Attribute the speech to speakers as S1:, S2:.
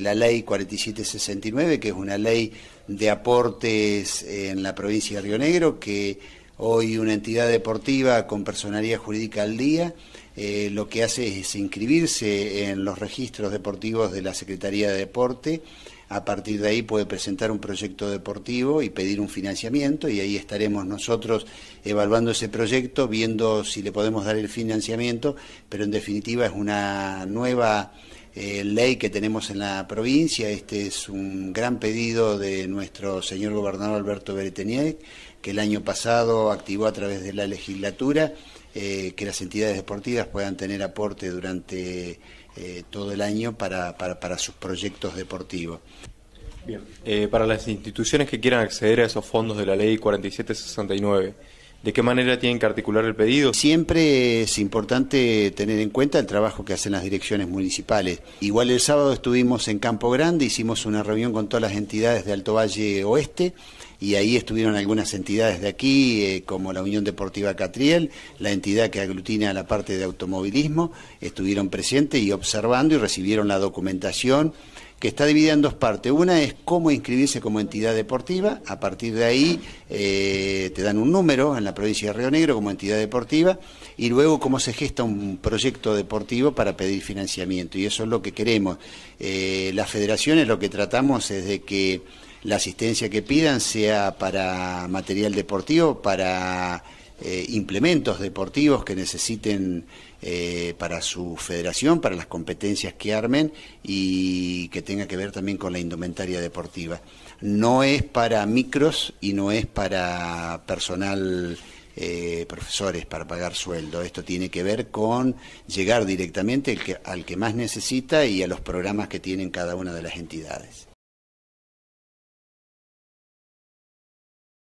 S1: la ley 4769, que es una ley de aportes en la provincia de Río Negro, que hoy una entidad deportiva con personalidad jurídica al día eh, lo que hace es inscribirse en los registros deportivos de la Secretaría de Deporte. A partir de ahí puede presentar un proyecto deportivo y pedir un financiamiento y ahí estaremos nosotros evaluando ese proyecto, viendo si le podemos dar el financiamiento, pero en definitiva es una nueva eh, ley que tenemos en la provincia. Este es un gran pedido de nuestro señor gobernador Alberto Beretenie, que el año pasado activó a través de la legislatura eh, que las entidades deportivas puedan tener aporte durante eh, todo el año para, para sus proyectos deportivos. Bien, eh, para las instituciones que quieran acceder a esos fondos de la ley 4769, de qué manera tienen que articular el pedido. Siempre es importante tener en cuenta el trabajo que hacen las direcciones municipales. Igual el sábado estuvimos en Campo Grande, hicimos una reunión con todas las entidades de Alto Valle Oeste y ahí estuvieron algunas entidades de aquí, eh, como la Unión Deportiva Catriel, la entidad que aglutina la parte de automovilismo, estuvieron presentes y observando y recibieron la documentación que está dividida en dos partes. Una es cómo inscribirse como entidad deportiva, a partir de ahí eh, te dan un número en la provincia de Río Negro como entidad deportiva, y luego cómo se gesta un proyecto deportivo para pedir financiamiento, y eso es lo que queremos. Eh, las federaciones lo que tratamos es de que la asistencia que pidan sea para material deportivo, para eh, implementos deportivos que necesiten eh, para su federación, para las competencias que armen y que tenga que ver también con la indumentaria deportiva. No es para micros y no es para personal. Eh, profesores para pagar sueldo. Esto tiene que ver con llegar directamente al que más necesita y a los programas que tienen cada una de las entidades.